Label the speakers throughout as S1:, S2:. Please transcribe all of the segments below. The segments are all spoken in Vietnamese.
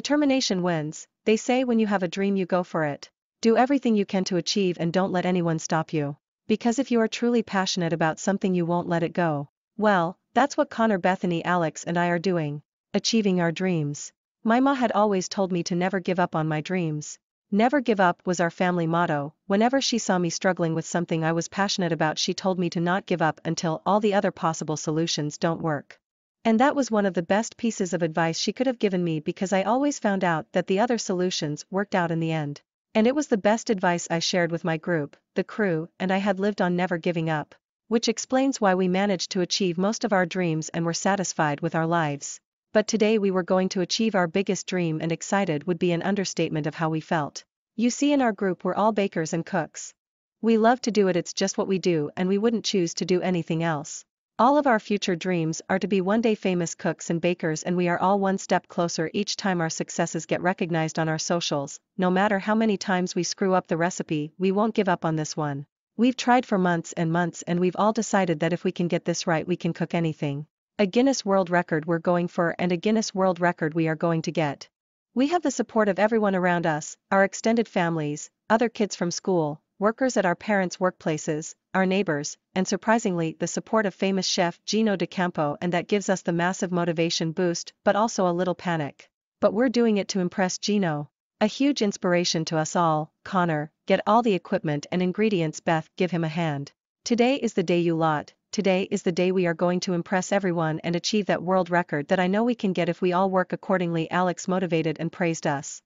S1: Determination wins, they say when you have a dream you go for it. Do everything you can to achieve and don't let anyone stop you. Because if you are truly passionate about something you won't let it go. Well, that's what Connor Bethany Alex and I are doing. Achieving our dreams. My ma had always told me to never give up on my dreams. Never give up was our family motto, whenever she saw me struggling with something I was passionate about she told me to not give up until all the other possible solutions don't work. And that was one of the best pieces of advice she could have given me because I always found out that the other solutions worked out in the end. And it was the best advice I shared with my group, the crew, and I had lived on never giving up, which explains why we managed to achieve most of our dreams and were satisfied with our lives. But today we were going to achieve our biggest dream and excited would be an understatement of how we felt. You see in our group we're all bakers and cooks. We love to do it it's just what we do and we wouldn't choose to do anything else. All of our future dreams are to be one day famous cooks and bakers and we are all one step closer each time our successes get recognized on our socials, no matter how many times we screw up the recipe, we won't give up on this one. We've tried for months and months and we've all decided that if we can get this right we can cook anything. A Guinness World Record we're going for and a Guinness World Record we are going to get. We have the support of everyone around us, our extended families, other kids from school, workers at our parents' workplaces, our neighbors, and surprisingly the support of famous chef Gino De Campo and that gives us the massive motivation boost but also a little panic. But we're doing it to impress Gino. A huge inspiration to us all, Connor, get all the equipment and ingredients Beth, give him a hand. Today is the day you lot, today is the day we are going to impress everyone and achieve that world record that I know we can get if we all work accordingly Alex motivated and praised us.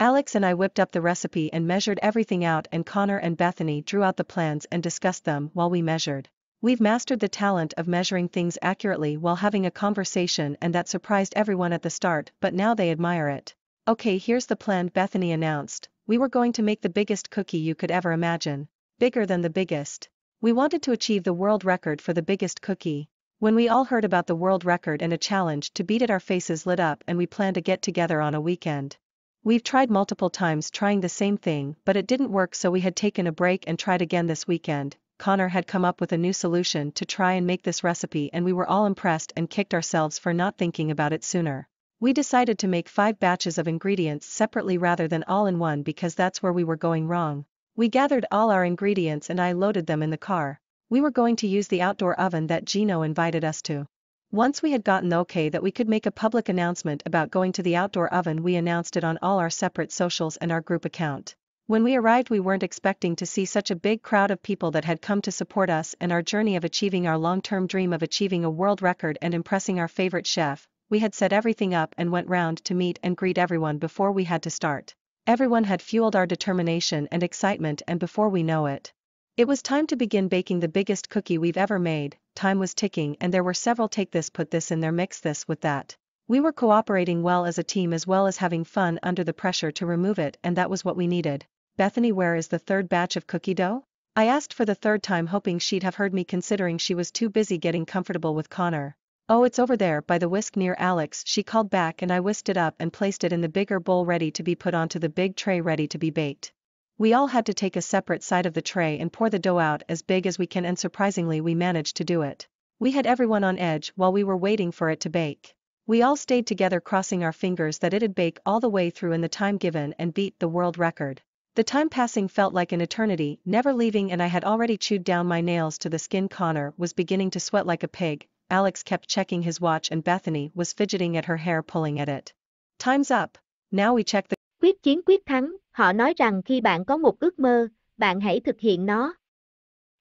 S1: Alex and I whipped up the recipe and measured everything out and Connor and Bethany drew out the plans and discussed them while we measured. We've mastered the talent of measuring things accurately while having a conversation and that surprised everyone at the start but now they admire it. Okay here's the plan Bethany announced, we were going to make the biggest cookie you could ever imagine. Bigger than the biggest. We wanted to achieve the world record for the biggest cookie. When we all heard about the world record and a challenge to beat it our faces lit up and we planned a get together on a weekend. We've tried multiple times trying the same thing, but it didn't work so we had taken a break and tried again this weekend. Connor had come up with a new solution to try and make this recipe and we were all impressed and kicked ourselves for not thinking about it sooner. We decided to make five batches of ingredients separately rather than all in one because that's where we were going wrong. We gathered all our ingredients and I loaded them in the car. We were going to use the outdoor oven that Gino invited us to. Once we had gotten the okay that we could make a public announcement about going to the outdoor oven, we announced it on all our separate socials and our group account. When we arrived, we weren't expecting to see such a big crowd of people that had come to support us and our journey of achieving our long term dream of achieving a world record and impressing our favorite chef. We had set everything up and went round to meet and greet everyone before we had to start. Everyone had fueled our determination and excitement, and before we know it, it was time to begin baking the biggest cookie we've ever made, time was ticking and there were several take this put this in there mix this with that. We were cooperating well as a team as well as having fun under the pressure to remove it and that was what we needed. Bethany where is the third batch of cookie dough? I asked for the third time hoping she'd have heard me considering she was too busy getting comfortable with Connor. Oh it's over there by the whisk near Alex she called back and I whisked it up and placed it in the bigger bowl ready to be put onto the big tray ready to be baked. We all had to take a separate side of the tray and pour the dough out as big as we can and surprisingly we managed to do it. We had everyone on edge while we were waiting for it to bake. We all stayed together crossing our fingers that it'd bake all the way through in the time given and beat the world record. The time passing felt like an eternity, never leaving and I had already chewed down my nails to the skin Connor was beginning to sweat like a pig, Alex kept checking his watch and Bethany was fidgeting at her hair pulling at it. Time's up. Now we check the quyết chiến quyết thắng, họ nói rằng khi bạn có một ước mơ, bạn
S2: hãy thực hiện nó.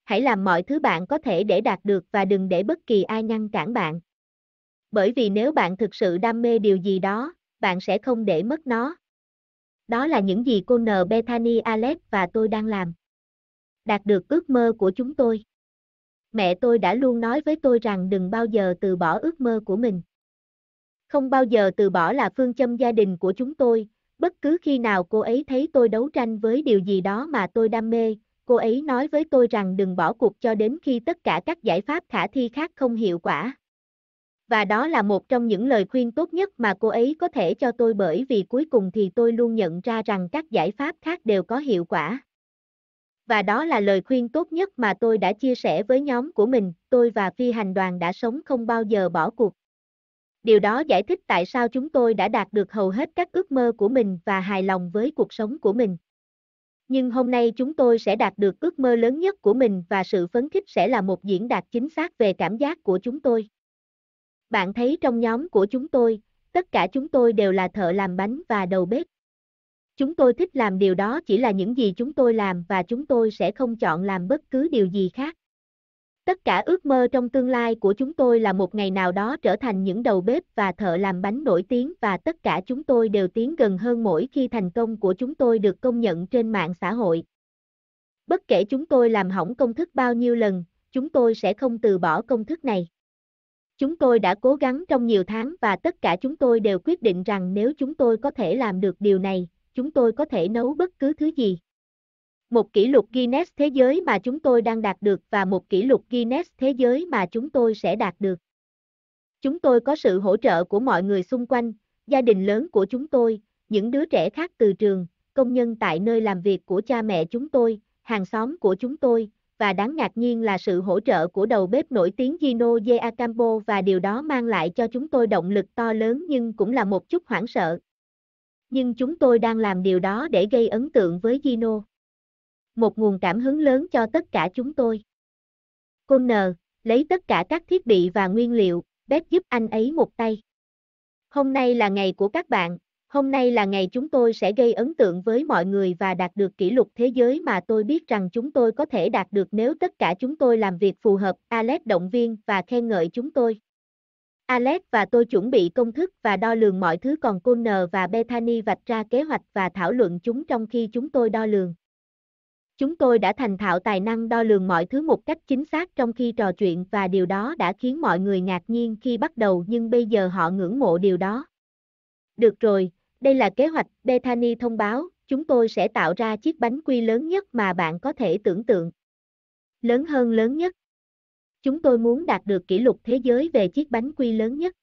S2: Hãy làm mọi thứ bạn có thể để đạt được và đừng để bất kỳ ai ngăn cản bạn. Bởi vì nếu bạn thực sự đam mê điều gì đó, bạn sẽ không để mất nó. Đó là những gì cô N. Bethany Alex và tôi đang làm. Đạt được ước mơ của chúng tôi. Mẹ tôi đã luôn nói với tôi rằng đừng bao giờ từ bỏ ước mơ của mình. Không bao giờ từ bỏ là phương châm gia đình của chúng tôi, Bất cứ khi nào cô ấy thấy tôi đấu tranh với điều gì đó mà tôi đam mê, cô ấy nói với tôi rằng đừng bỏ cuộc cho đến khi tất cả các giải pháp khả thi khác không hiệu quả. Và đó là một trong những lời khuyên tốt nhất mà cô ấy có thể cho tôi bởi vì cuối cùng thì tôi luôn nhận ra rằng các giải pháp khác đều có hiệu quả. Và đó là lời khuyên tốt nhất mà tôi đã chia sẻ với nhóm của mình, tôi và phi hành đoàn đã sống không bao giờ bỏ cuộc. Điều đó giải thích tại sao chúng tôi đã đạt được hầu hết các ước mơ của mình và hài lòng với cuộc sống của mình. Nhưng hôm nay chúng tôi sẽ đạt được ước mơ lớn nhất của mình và sự phấn khích sẽ là một diễn đạt chính xác về cảm giác của chúng tôi. Bạn thấy trong nhóm của chúng tôi, tất cả chúng tôi đều là thợ làm bánh và đầu bếp. Chúng tôi thích làm điều đó chỉ là những gì chúng tôi làm và chúng tôi sẽ không chọn làm bất cứ điều gì khác. Tất cả ước mơ trong tương lai của chúng tôi là một ngày nào đó trở thành những đầu bếp và thợ làm bánh nổi tiếng và tất cả chúng tôi đều tiến gần hơn mỗi khi thành công của chúng tôi được công nhận trên mạng xã hội. Bất kể chúng tôi làm hỏng công thức bao nhiêu lần, chúng tôi sẽ không từ bỏ công thức này. Chúng tôi đã cố gắng trong nhiều tháng và tất cả chúng tôi đều quyết định rằng nếu chúng tôi có thể làm được điều này, chúng tôi có thể nấu bất cứ thứ gì một kỷ lục Guinness thế giới mà chúng tôi đang đạt được và một kỷ lục Guinness thế giới mà chúng tôi sẽ đạt được. Chúng tôi có sự hỗ trợ của mọi người xung quanh, gia đình lớn của chúng tôi, những đứa trẻ khác từ trường, công nhân tại nơi làm việc của cha mẹ chúng tôi, hàng xóm của chúng tôi, và đáng ngạc nhiên là sự hỗ trợ của đầu bếp nổi tiếng Gino De và điều đó mang lại cho chúng tôi động lực to lớn nhưng cũng là một chút hoảng sợ. Nhưng chúng tôi đang làm điều đó để gây ấn tượng với Gino một nguồn cảm hứng lớn cho tất cả chúng tôi. Côn nờ, lấy tất cả các thiết bị và nguyên liệu, bếp giúp anh ấy một tay. Hôm nay là ngày của các bạn, hôm nay là ngày chúng tôi sẽ gây ấn tượng với mọi người và đạt được kỷ lục thế giới mà tôi biết rằng chúng tôi có thể đạt được nếu tất cả chúng tôi làm việc phù hợp. Alex động viên và khen ngợi chúng tôi. Alex và tôi chuẩn bị công thức và đo lường mọi thứ còn Connor và Bethany vạch ra kế hoạch và thảo luận chúng trong khi chúng tôi đo lường. Chúng tôi đã thành thạo tài năng đo lường mọi thứ một cách chính xác trong khi trò chuyện và điều đó đã khiến mọi người ngạc nhiên khi bắt đầu nhưng bây giờ họ ngưỡng mộ điều đó. Được rồi, đây là kế hoạch, Bethany thông báo, chúng tôi sẽ tạo ra chiếc bánh quy lớn nhất mà bạn có thể tưởng tượng. Lớn hơn lớn nhất. Chúng tôi muốn đạt được kỷ lục thế giới về chiếc bánh quy lớn nhất.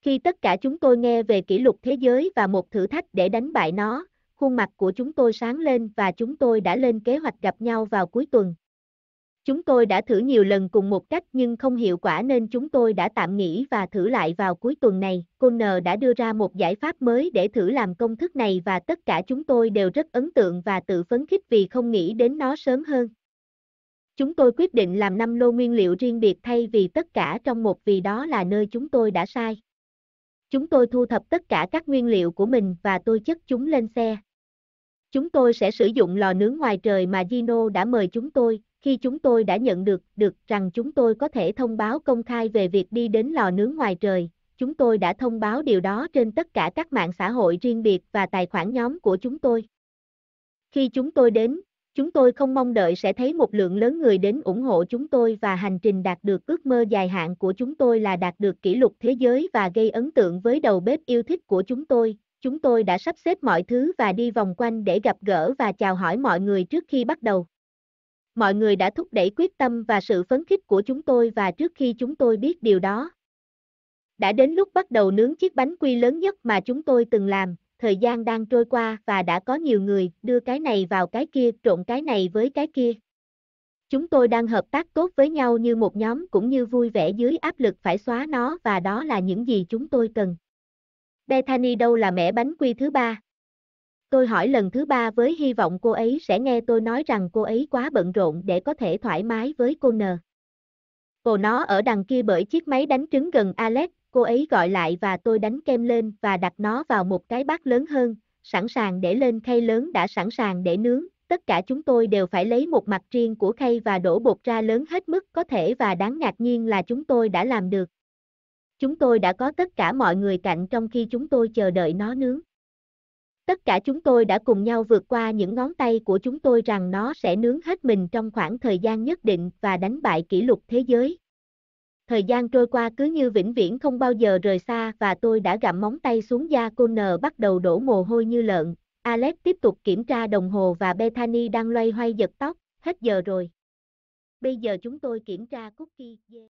S2: Khi tất cả chúng tôi nghe về kỷ lục thế giới và một thử thách để đánh bại nó, khuôn mặt của chúng tôi sáng lên và chúng tôi đã lên kế hoạch gặp nhau vào cuối tuần. Chúng tôi đã thử nhiều lần cùng một cách nhưng không hiệu quả nên chúng tôi đã tạm nghỉ và thử lại vào cuối tuần này. Cô N đã đưa ra một giải pháp mới để thử làm công thức này và tất cả chúng tôi đều rất ấn tượng và tự phấn khích vì không nghĩ đến nó sớm hơn. Chúng tôi quyết định làm 5 lô nguyên liệu riêng biệt thay vì tất cả trong một vì đó là nơi chúng tôi đã sai. Chúng tôi thu thập tất cả các nguyên liệu của mình và tôi chất chúng lên xe. Chúng tôi sẽ sử dụng lò nướng ngoài trời mà Gino đã mời chúng tôi, khi chúng tôi đã nhận được, được rằng chúng tôi có thể thông báo công khai về việc đi đến lò nướng ngoài trời. Chúng tôi đã thông báo điều đó trên tất cả các mạng xã hội riêng biệt và tài khoản nhóm của chúng tôi. Khi chúng tôi đến, chúng tôi không mong đợi sẽ thấy một lượng lớn người đến ủng hộ chúng tôi và hành trình đạt được ước mơ dài hạn của chúng tôi là đạt được kỷ lục thế giới và gây ấn tượng với đầu bếp yêu thích của chúng tôi, chúng tôi đã sắp xếp mọi thứ và đi vòng quanh để gặp gỡ và chào hỏi mọi người trước khi bắt đầu. Mọi người đã thúc đẩy quyết tâm và sự phấn khích của chúng tôi và trước khi chúng tôi biết điều đó. Đã đến lúc bắt đầu nướng chiếc bánh quy lớn nhất mà chúng tôi từng làm, thời gian đang trôi qua và đã có nhiều người đưa cái này vào cái kia, trộn cái này với cái kia. Chúng tôi đang hợp tác tốt với nhau như một nhóm cũng như vui vẻ dưới áp lực phải xóa nó và đó là những gì chúng tôi cần. Bethany đâu là mẻ bánh quy thứ ba. Tôi hỏi lần thứ ba với hy vọng cô ấy sẽ nghe tôi nói rằng cô ấy quá bận rộn để có thể thoải mái với cô N. Cô nó ở đằng kia bởi chiếc máy đánh trứng gần Alex, cô ấy gọi lại và tôi đánh kem lên và đặt nó vào một cái bát lớn hơn, sẵn sàng để lên khay lớn đã sẵn sàng để nướng. Tất cả chúng tôi đều phải lấy một mặt riêng của khay và đổ bột ra lớn hết mức có thể và đáng ngạc nhiên là chúng tôi đã làm được chúng tôi đã có tất cả mọi người cạnh trong khi chúng tôi chờ đợi nó nướng. Tất cả chúng tôi đã cùng nhau vượt qua những ngón tay của chúng tôi rằng nó sẽ nướng hết mình trong khoảng thời gian nhất định và đánh bại kỷ lục thế giới. Thời gian trôi qua cứ như vĩnh viễn không bao giờ rời xa và tôi đã gặm móng tay xuống da cô nờ bắt đầu đổ mồ hôi như lợn. Alex tiếp tục kiểm tra đồng hồ và Bethany đang loay hoay giật tóc, hết giờ rồi. Bây giờ chúng tôi kiểm tra cookie. Yeah.